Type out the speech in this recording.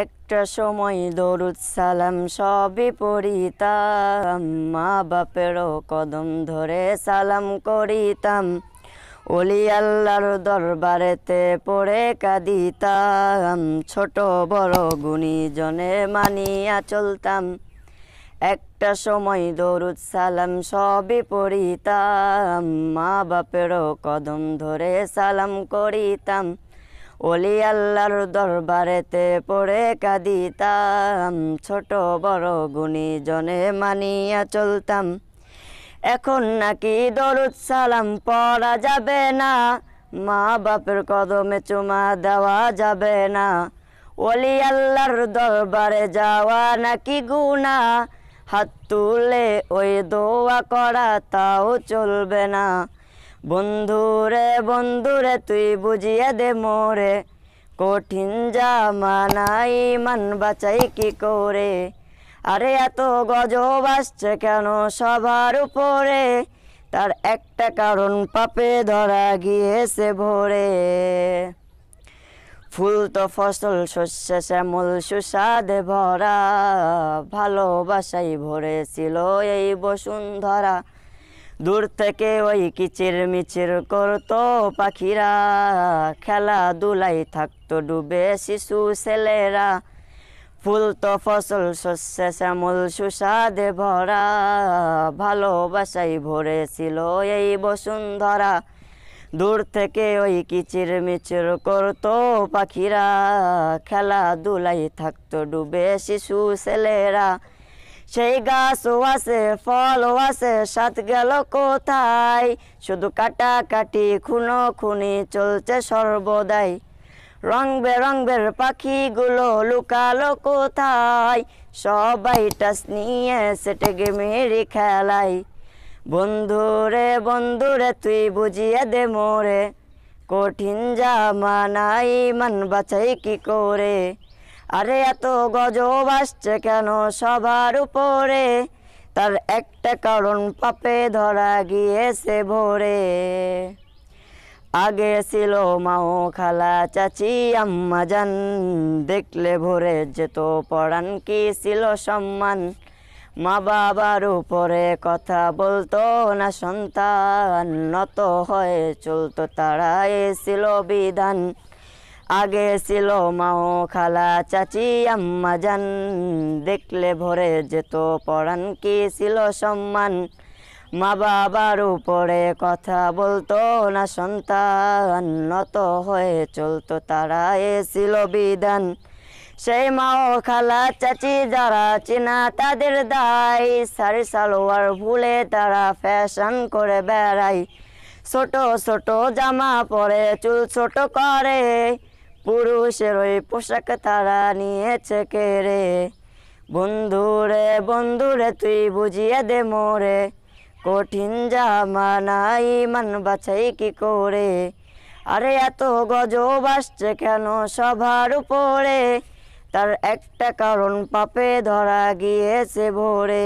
একটা সময় দরুদ সালাম সবই পড়িতাম মা বাপেরও কদম ধরে সালাম করিতাম অলি আল্লাহর দরবারেতে পড়ে কাঁদিতাম ছোট বড় গুণীজনে মানিয়া চলতাম একটা সময় দরুদ সালাম সবই পড়িতাম মা বাপেরও কদম ধরে সালাম করিতাম অলি আল্লাহর দরবারেতে পড়ে কাঁদিতাম ছোট বড় গুণী জনে মানিয়া চলতাম এখন নাকি দরুদ সালাম পড়া যাবে না মা বাপের কদমে চুমা দেওয়া যাবে না অলি আল্লাহর দরবারে যাওয়া নাকি গুণা হাত তুলে ওই দোয়া করা তাও চলবে না বন্ধুরে বন্ধুরে তুই বুঝিয়ে দে মোরে কঠিন মানাই মান বাঁচাই কি করে আরে এত গজব আসছে কেন সবার উপরে তার একটা কারণ পাপে ধরা গিয়েছে ভোরে ফুল তো ফসল শস্য শ্যামল সুস্বাদে ভরা ভালোবাসাই ভরেছিল এই বসুন্ধরা দূর থেকে ওই কিচির মিচির করতো পাখিরা খেলাধুলাই থাকতো ডুবে শিশু ছেলেরা ফুল তো ফসল শস্যে শ্যামল সুস্বাদে ভরা ভালোবাসাই ভরেছিল এই বসুন্ধরা দূর থেকে ওই কিচির মিচির করতো পাখিরা খেলাধুলাই থাকতো ডুবে শিশু ছেলেরা সেই গাছও আছে ফলও আছে সাত গেল কোথায় শুধু কাটাকাটি খুনো খুনি চলছে সর্বদাই রং বের পাখিগুলো লুকালো কোথায় সবাই টাস নিয়ে সেটে গেমেরই খেলাই বন্ধুরে বন্ধুরে তুই বুঝিয়ে দে মোরে কঠিন জামানাই মান বাছাই কি করে আরে এত গজব আসছে কেন সবার উপরে তার একটা কারণ পাপে ধরা গিয়েছে ভোরে আগে ছিল মাও খালা চাচি আম্মা যান দেখলে ভোরে যেত পড়ান কি ছিল সম্মান মা বাবার উপরে কথা বলতো না সন্তান নত হয়ে চলতো তারা এ বিধান আগে ছিল মাও খালা চাচি আম্মা দেখলে ভরে যেত পড়ান কি ছিল সম্মান মা বাবার উপরে কথা বলতো না সন্তান নত হয়ে চলতো তারা এসিল বিধান সেই মাও খালা চাচি যারা চিনা তাদের দায় শাড়ি সালোয়ার ভুলে তারা ফ্যাশন করে বেড়ায় ছোট ছোট জামা পরে চুল ছোট করে পুরুষের ওই পোশাক তারা নিয়েছে কে রে বন্ধু রে বন্ধু রে তুই বুঝিয়ে দে মোরে কঠিন জামানাই মান বাছাই কি করে আরে এত গজ বাসছে কেন সবার উপরে তার একটা কারণ পাপে ধরা গিয়েছে ভোরে